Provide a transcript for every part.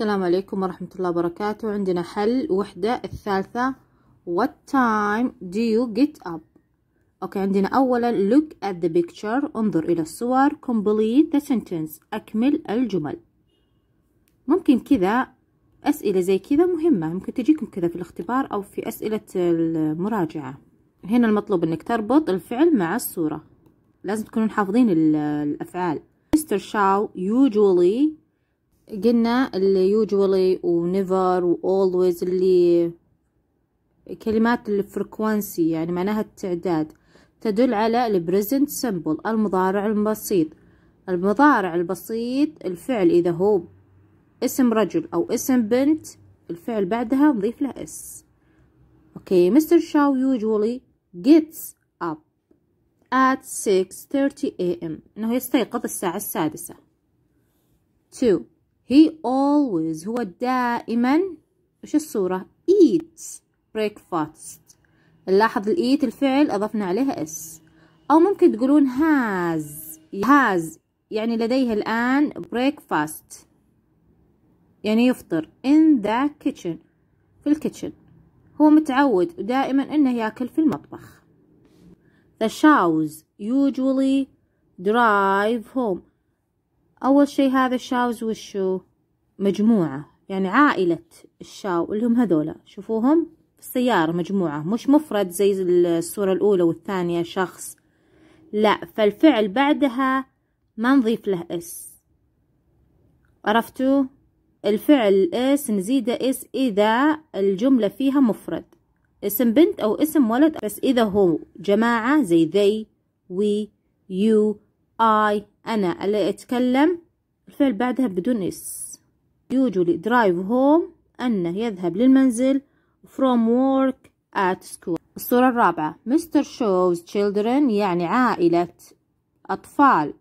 السلام عليكم ورحمة الله وبركاته عندنا حل وحدة الثالثة What time do you get up? أوكي عندنا أولا look at the picture انظر إلى الصور complete the sentence أكمل الجمل ممكن كذا أسئلة زي كذا مهمة ممكن تجيكم كذا في الاختبار أو في أسئلة المراجعة هنا المطلوب أنك تربط الفعل مع الصورة لازم تكونون حافظين الأفعال Mr. Shaw usually قلنا اللي usually ونيفر always اللي كلمات الفريكوانسي يعني معناها التعداد تدل على البريزنت سمبل المضارع البسيط المضارع البسيط الفعل إذا هو اسم رجل أو اسم بنت الفعل بعدها نضيف له اس اوكي مستر شاو usually gets up at 6:30 a.m. انه يستيقظ الساعة السادسة 2 he always هو دائما وش الصورة eats breakfast نلاحظ ال eat الفعل اضفنا عليها اس او ممكن تقولون has has يعني لديه الان breakfast يعني يفطر in the kitchen في الكيتشن هو متعود دائما انه ياكل في المطبخ the shows usually drive home أول شي هذا الشاوز وشو مجموعة يعني عائلة الشاو اللي هم هذولا شوفوهم في السيارة مجموعة مش مفرد زي الصورة الأولى والثانية شخص لا فالفعل بعدها ما نضيف له اس عرفتوا الفعل اس نزيده اس إذا الجملة فيها مفرد اسم بنت أو اسم ولد بس إذا هو جماعة زي they we you I أنا اللي أتكلم الفعل بعدها بدون اس usually drive home أنه يذهب للمنزل from work at school الصورة الرابعة Mr. shows children يعني عائلة أطفال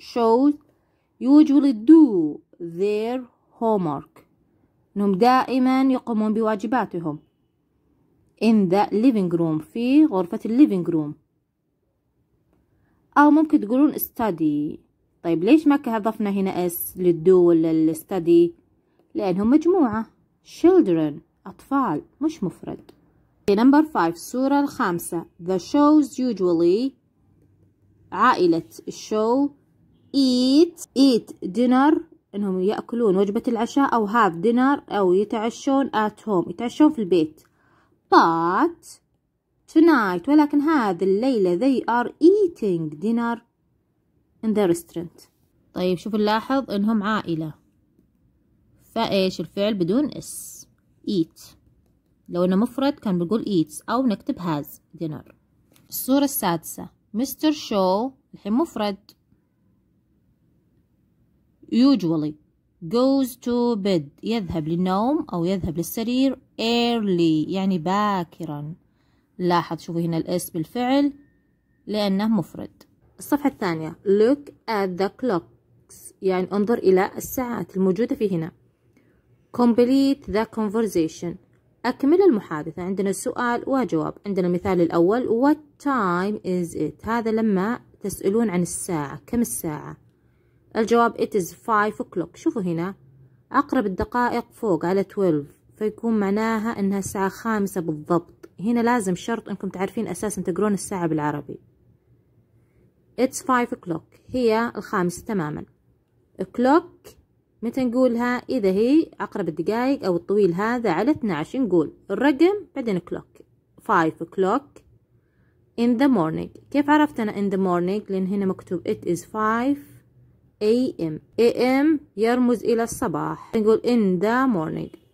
shows usually do their homework أنهم دائما يقومون بواجباتهم in the living room في غرفة living room أو ممكن تقولون study طيب ليش ما ضفنا هنا s للدو ولا study لأنهم مجموعة children أطفال مش مفرد نمبر 5 الصورة الخامسة the shows usually عائلة الشو eat eat dinner انهم ياكلون وجبة العشاء او have dinner او يتعشون at home يتعشون في البيت but tonight ولكن هذه الليلة they are eating dinner in the restaurant طيب شوف نلاحظ انهم عائلة فايش الفعل بدون اس eat لو انه مفرد كان بنقول eats او نكتب has dinner الصورة السادسة مستر شو الحين مفرد usually goes to bed يذهب للنوم أو يذهب للسرير early يعني باكرا لاحظ شوفوا هنا الاس بالفعل لأنه مفرد الصفحة الثانية look at the clocks يعني انظر إلى الساعات الموجودة في هنا complete the conversation أكمل المحادثة عندنا سؤال وجواب عندنا المثال الأول what time is it هذا لما تسألون عن الساعة كم الساعة الجواب it is 5 o'clock شوفوا هنا أقرب الدقائق فوق على 12 فيكون معناها أنها الساعة خامسة بالضبط هنا لازم شرط انكم تعرفين اساسا تقرون الساعة بالعربي it's five o'clock هي الخامسة تماما clock متى نقولها إذا هي أقرب الدقايق أو الطويل هذا على 12 نقول الرقم بعدين clock five o'clock in the morning كيف عرفت أنا in the morning لأن هنا مكتوب it is five am am يرمز إلى الصباح نقول in the morning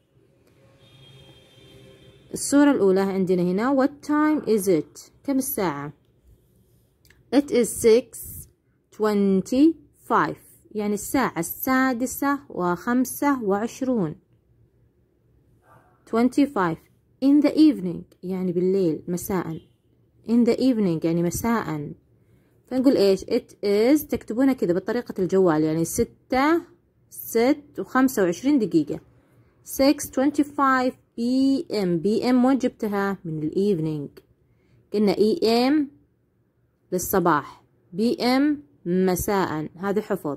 الصورة الأولى عندنا هنا what time is it كم الساعة it is six twenty five يعني الساعة السادسة وخمسة وعشرون twenty five in the evening يعني بالليل مساء in the evening يعني مساء فنقول ايش it is تكتبونه كذا بطريقة الجوال يعني ستة ست وخمسة وعشرين دقيقة six twenty five بي ام بي ام وين جبتها من الايفنينج قلنا اي e ام للصباح بي ام مساء هذا حفظ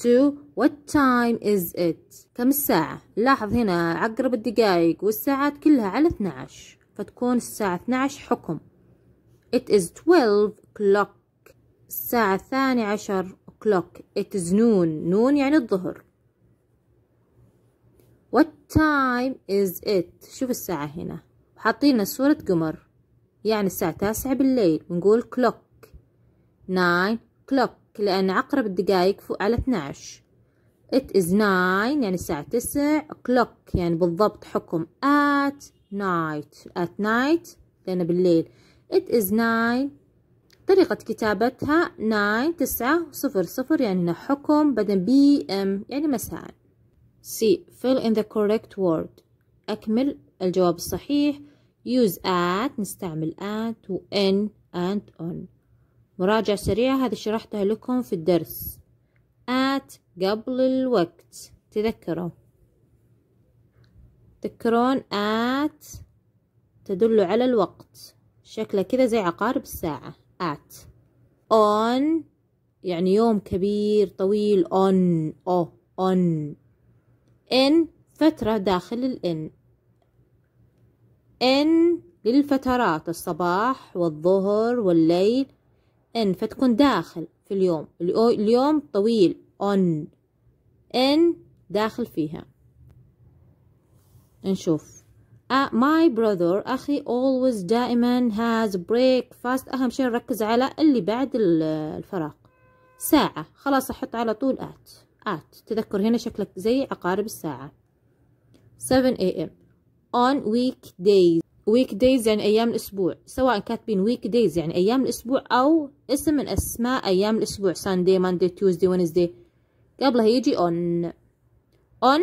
to what time is it كم الساعة لاحظ هنا عقرب الدقايق والساعات كلها على 12 فتكون الساعة 12 حكم it is 12 o'clock الساعة الثانية عشر o'clock it is noon noon يعني الظهر What time is it شوف الساعة هنا حاطين صورة قمر يعني الساعة تاسعة بالليل نقول clock nine clock لأن عقرب الدقايق فوق على اتناش it is nine يعني الساعة تسع clock يعني بالضبط حكم at night at night لأن بالليل it is nine طريقة كتابتها nine تسعة صفر صفر يعني حكم بعدين بي ام يعني مساء c fill in the correct word أكمل الجواب الصحيح use at نستعمل at و in and on مراجعة سريعة هذه شرحتها لكم في الدرس at قبل الوقت تذكروا تذكرون at تدل على الوقت شكله كذا زي عقارب الساعة at on يعني يوم كبير طويل on أو oh، on إن فترة داخل الان إن للفترات الصباح والظهر والليل إن فتكون داخل في اليوم اليوم طويل on إن داخل فيها نشوف uh, my brother أخي always دائما has breakfast أهم شيء نركز على اللي بعد الفراغ ساعة خلاص أحط على طول at at تذكر هنا شكلك زي عقارب الساعة 7 a.m. on weekdays weekdays يعني أيام الأسبوع سواء كاتبين weekdays يعني أيام الأسبوع أو اسم من أسماء أيام الأسبوع Sunday, Monday, Tuesday, Wednesday قبلها يجي on on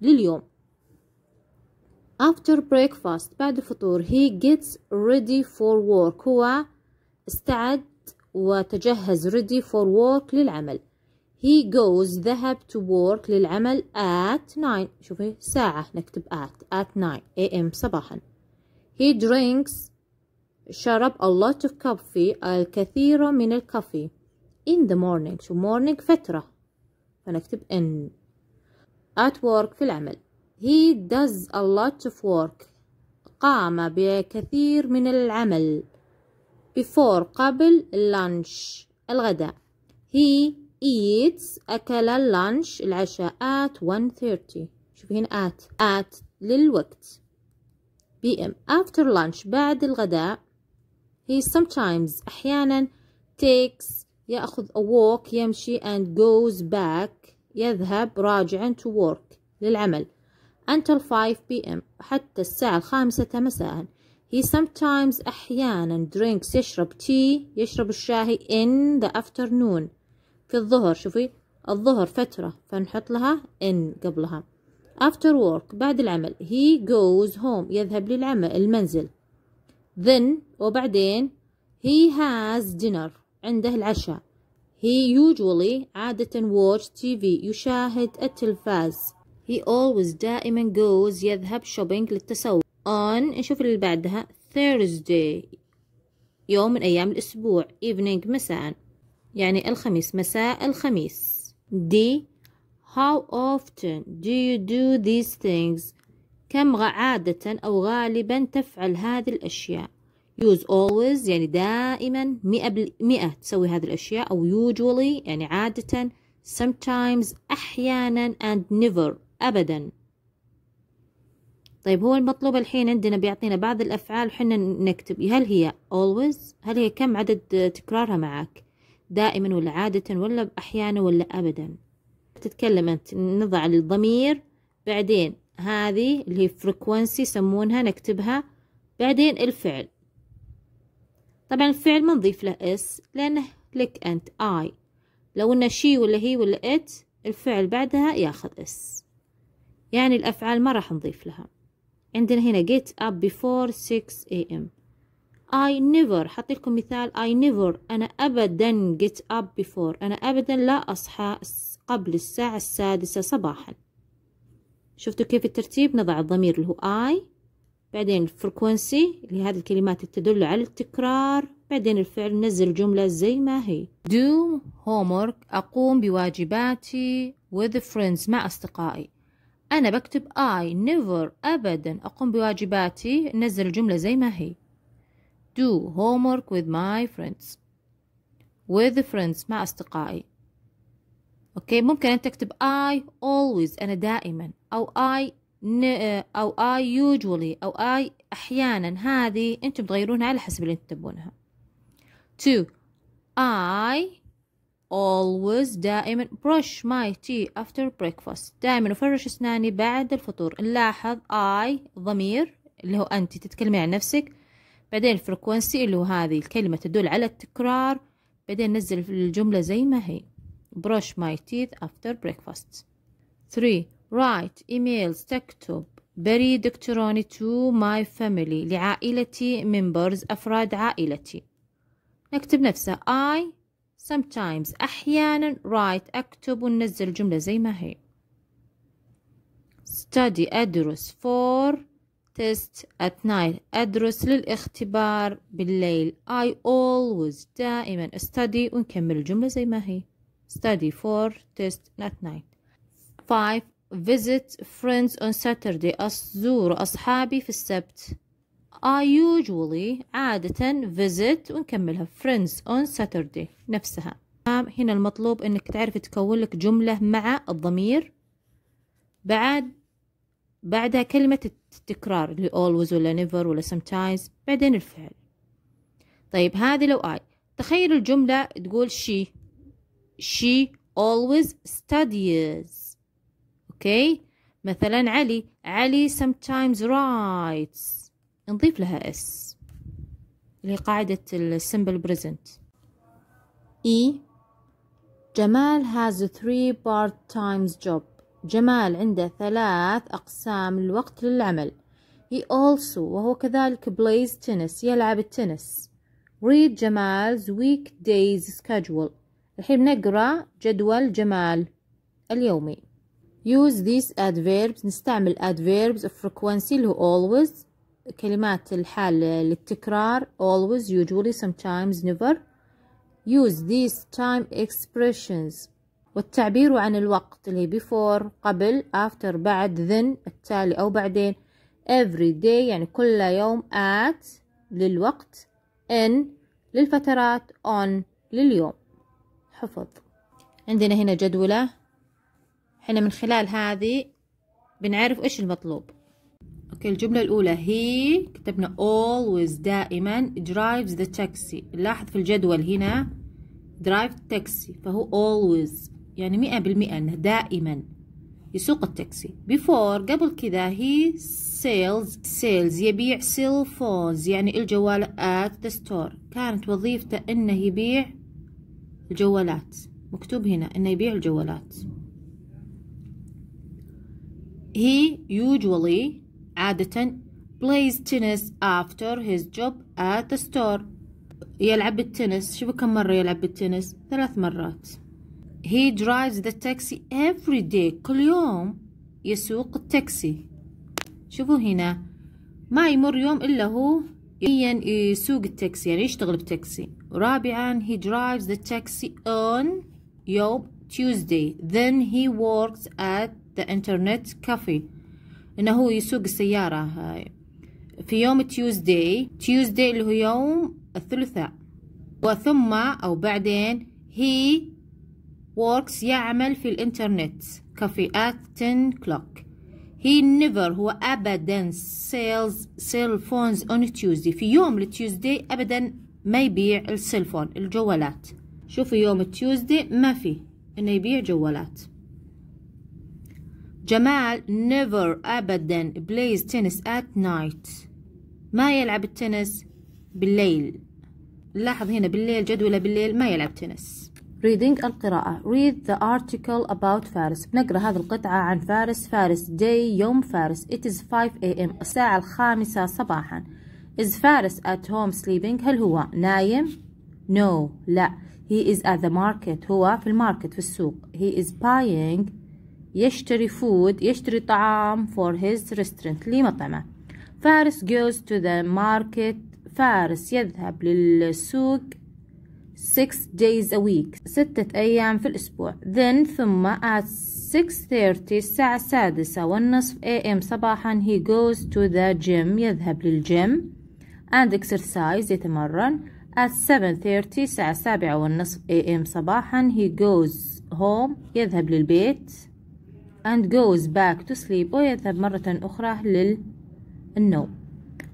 لليوم after breakfast بعد الفطور he gets ready for work هو استعد وتجهز ready for work للعمل he goes ذهب to work للعمل at 9 شوفي ساعة نكتب at at 9 am صباحا he drinks شرب a lot of coffee الكثير من الكافي in the morning شو morning فترة فنكتب in at work في العمل he does a lot of work قام بكثير من العمل before قبل lunch الغداء he eats أكل lunch العشاء at 1.30 شوف هنا at at للوقت PM after lunch بعد الغداء he sometimes أحيانا takes يأخذ a walk يمشي and goes back يذهب راجعا to work للعمل until 5 p.m. حتى الساعة الخامسة مساء he sometimes أحيانا drinks يشرب tea يشرب الشاهي in the afternoon في الظهر شوفي الظهر فترة فنحط لها in قبلها after work بعد العمل he goes home يذهب للعمل المنزل then وبعدين he has dinner عنده العشاء he usually عادة watch TV يشاهد التلفاز he always دائما goes يذهب shopping للتسوق on نشوف اللي بعدها Thursday يوم من أيام الأسبوع evening مساء يعني الخميس مساء الخميس دي How often do you do these things كم عادة أو غالبا تفعل هذه الأشياء use always يعني دائما مئة, بالمئة مئة تسوي هذه الأشياء أو usually يعني عادة sometimes أحيانا and never أبدا طيب هو المطلوب الحين عندنا بيعطينا بعض الأفعال وحنا نكتب هل هي always هل هي كم عدد تكرارها معك دائما ولا عادة ولا أحيانا ولا أبدا تتكلم أنت نضع الضمير بعدين هذه اللي هي فريكوانسي يسمونها نكتبها بعدين الفعل طبعا الفعل ما نضيف له اس لأنه لك أنت I لو إنه شي ولا هي ولا إت الفعل بعدها ياخذ اس يعني الأفعال ما راح نضيف لها عندنا هنا get up before 6 am I never حط لكم مثال I never أنا أبدا get up before أنا أبدا لا أصحى قبل الساعة السادسة صباحا شفتوا كيف الترتيب نضع الضمير اللي هو I بعدين frequency اللي هذه الكلمات تدل على التكرار بعدين الفعل نزل الجملة زي ما هي do homework أقوم بواجباتي with friends مع أصدقائي أنا بكتب I never أبدا أقوم بواجباتي نزل الجملة زي ما هي do homework with my friends with friends مع أصدقائي أوكي ممكن أن تكتب I always أنا دائما أو I أو I usually أو I أحيانا هذه أنتم تغيرونها على حسب اللي أنتم تبونها to I always دائما brush my teeth after breakfast دائما أفرش أسناني بعد الفطور نلاحظ I ضمير اللي هو أنت تتكلمي عن نفسك بعدين الفريكونسي اللي هو هذه الكلمة تدل على التكرار بعدين نزل الجملة زي ما هي brush my teeth after breakfast 3 write emails تكتب بريد إلكتروني to my family لعائلتي members أفراد عائلتي نكتب نفسها I sometimes أحيانا write أكتب وننزل الجملة زي ما هي study أدرس for test at night أدرس للاختبار بالليل I always دائما study ونكمل الجملة زي ما هي study for test at night 5 visit friends on Saturday أزور أصحابي في السبت I usually عادة visit ونكملها friends on Saturday نفسها نعم، هنا المطلوب انك تعرف تكون لك جملة مع الضمير بعد بعدها كلمة التكرار اللي always ولا never ولا sometimes بعدين الفعل طيب هذه لو I تخيل الجملة تقول she she always studies اوكي okay. مثلا علي علي sometimes writes نضيف لها s اللي قاعدة ال simple present E جمال has a three part-time job جمال عنده ثلاث أقسام الوقت للعمل He also وهو كذلك plays tennis يلعب التنس read جمال's weekdays schedule الحين نقرأ جدول جمال اليومي use these adverbs نستعمل adverbs of frequency اللي هو always كلمات الحال للتكرار always usually sometimes never use these time expressions والتعبير عن الوقت اللي بيفور قبل after بعد then التالي أو بعدين every day يعني كل يوم at للوقت in للفترات on لليوم حفظ عندنا هنا جدولة احنا من خلال هذه بنعرف ايش المطلوب اوكي الجملة الأولى هي كتبنا always دائما drives the taxi نلاحظ في الجدول هنا drive taxi فهو always يعني مئة بالمئة أنه دائما يسوق التاكسي before قبل كذا he sells sales يبيع cell phones يعني الجوال at the store كانت وظيفته أنه يبيع الجوالات مكتوب هنا أنه يبيع الجوالات he usually عادة plays tennis after his job at the store يلعب التنس شوفوا كم مرة يلعب التنس ثلاث مرات he drives the taxi every day كل يوم يسوق التاكسي شوفوا هنا ما يمر يوم إلا هو يسوق التاكسي يعني يشتغل بتاكسي رابعا he drives the taxi on يوم Tuesday then he works at the internet cafe انه هو يسوق السيارة هاي في يوم Tuesday Tuesday اللي هو يوم الثلاثاء وثم او بعدين he works يعمل في الإنترنت كافي at 10 clock he never هو أبدا sells cell phones on Tuesday في يوم التيوزدي أبدا ما يبيع السيلفون الجوالات شوفوا يوم التيوزدي ما في إنه يبيع جوالات جمال never أبدا plays tennis at night ما يلعب التنس بالليل لاحظ هنا بالليل جدوله بالليل ما يلعب تنس reading القراءة read the article about فارس بنقرأ هذه القطعة عن فارس فارس day يوم فارس it is 5 am الساعة الخامسة صباحا is فارس at home sleeping هل هو نايم no لا he is at the market هو في الماركت في السوق he is buying يشتري food يشتري طعام for his restaurant لمطعمه فارس goes to the market فارس يذهب للسوق six days a week ستة أيام في الأسبوع then ثم at 6.30 الساعة السادسة والنصف am صباحا he goes to the gym يذهب للجيم and exercise يتمرن at 7.30 الساعة السابعة والنصف am صباحا he goes home يذهب للبيت and goes back to sleep ويذهب مرة أخرى للنوم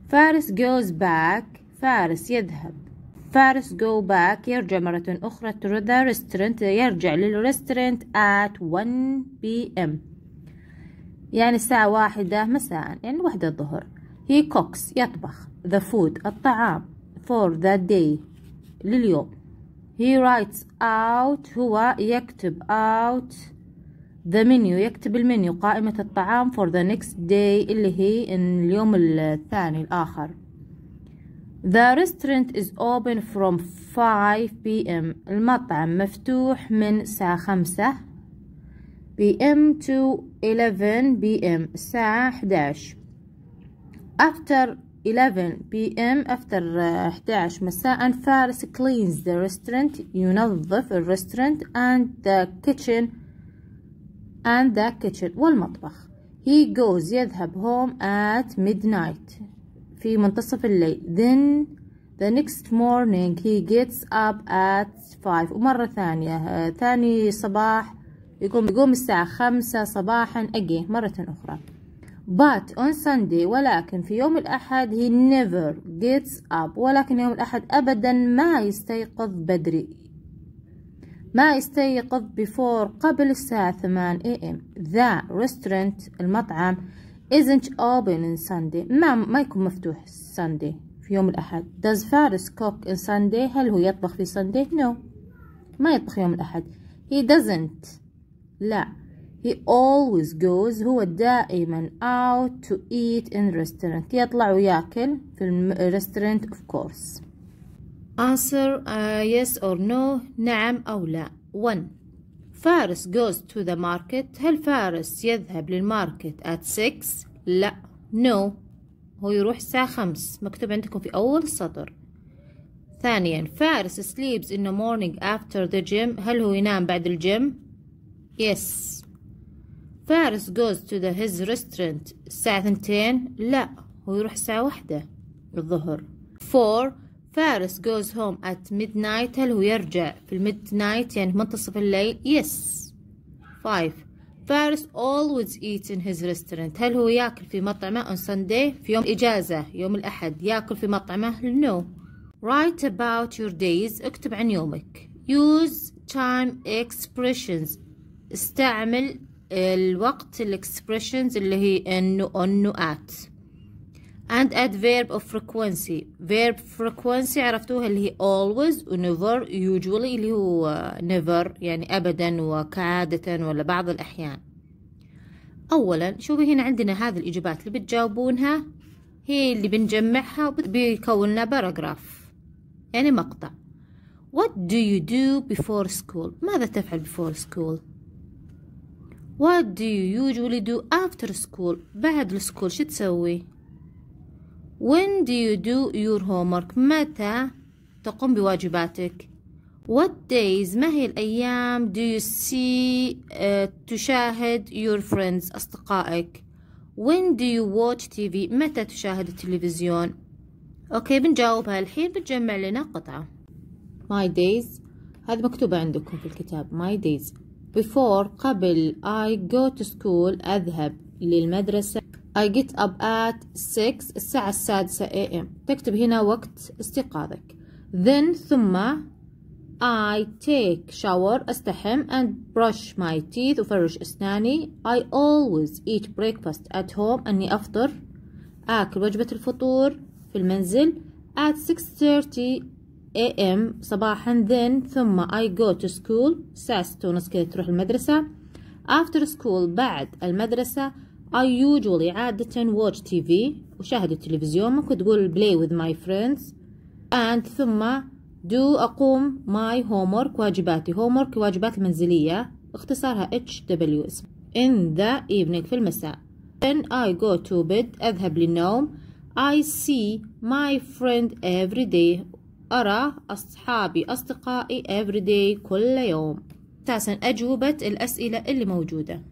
فارس goes back فارس يذهب فارس go back يرجع مرة أخرى to the restaurant يرجع للريستورنت at 1 p.m. يعني الساعة واحدة مساء يعني واحدة الظهر he cooks يطبخ the food الطعام for the day لليوم he writes out هو يكتب out the menu يكتب المنيو قائمة الطعام for the next day اللي هي اليوم الثاني الآخر The restaurant is open from 5 p.m. المطعم مفتوح من الساعة 5 p.m. to 11 p.m. الساعة 11 After 11 p.m. after 11 مساء فارس cleans the restaurant ينظف الريستورنت and the kitchen and the kitchen والمطبخ he goes يذهب home at midnight في منتصف الليل then the next morning he gets up at five ومرة ثانية ثاني صباح يقوم يقوم الساعة خمسة صباحا again مرة أخرى but on Sunday ولكن في يوم الأحد he never gets up ولكن يوم الأحد أبدا ما يستيقظ بدري ما يستيقظ before قبل الساعة ثمان am the restaurant المطعم isn't open on Sunday ما ما يكون مفتوح Sunday في يوم الأحد does Faris cook on Sunday هل هو يطبخ في Sunday no ما يطبخ يوم الأحد he doesn't لا he always goes هو دائما out to eat in restaurant يطلع وياكل في restaurant of course answer uh, yes or no نعم أو لا one فارس goes to the market هل فارس يذهب للماركت at 6 لا no هو يروح الساعة 5 مكتوب عندكم في أول السطر ثانيا فارس sleeps in the morning after the gym هل هو ينام بعد الجيم yes فارس goes to the his restaurant الساعة ثنتين لا هو يروح الساعة واحدة الظهر 4 فارس goes home at midnight هل هو يرجع في الميد نايت يعني في منتصف الليل yes 5 فارس always eats in his restaurant هل هو ياكل في مطعمه on Sunday في يوم الإجازة يوم الأحد ياكل في مطعمه no write about your days اكتب عن يومك use time expressions استعمل الوقت الاكسبريشنز اللي هي انه انه ات and add verb of frequency verb frequency عرفتوها اللي هي always و never usually اللي هو never يعني أبدا وكعادة ولا بعض الأحيان أولا شوفي هنا عندنا هذه الإجابات اللي بتجاوبونها هي اللي بنجمعها وبيكون لنا باراجراف يعني مقطع What do you do before school ماذا تفعل before school What do you usually do after school بعد السكول شو تسوي When do you do your homework? متى تقوم بواجباتك؟ What days ما هي الأيام do you see uh, تشاهد your friends أصدقائك When do you watch TV متى تشاهد التلفزيون أوكي بنجاوبها الحين بتجمع لنا قطعة My days هذا مكتوب عندكم في الكتاب My days Before قبل I go to school أذهب للمدرسة I get up at 6 الساعة السادسة am تكتب هنا وقت استيقاظك then ثم I take shower أستحم and brush my teeth وفرش أسناني I always eat breakfast at home أني أفطر آكل وجبة الفطور في المنزل at 6:30 am صباحا then ثم I go to school الساعة ستة ونص كذا تروح المدرسة after school بعد المدرسة I usually عادة watch TV وشاهد التلفزيون ممكن تقول play with my friends and ثم do أقوم my homework واجباتي homework واجبات المنزلية اختصارها HWS in the evening في المساء then I go to bed أذهب للنوم I see my friend every day أرى أصحابي أصدقائي every day كل يوم أساسا أجوبة الأسئلة اللي موجودة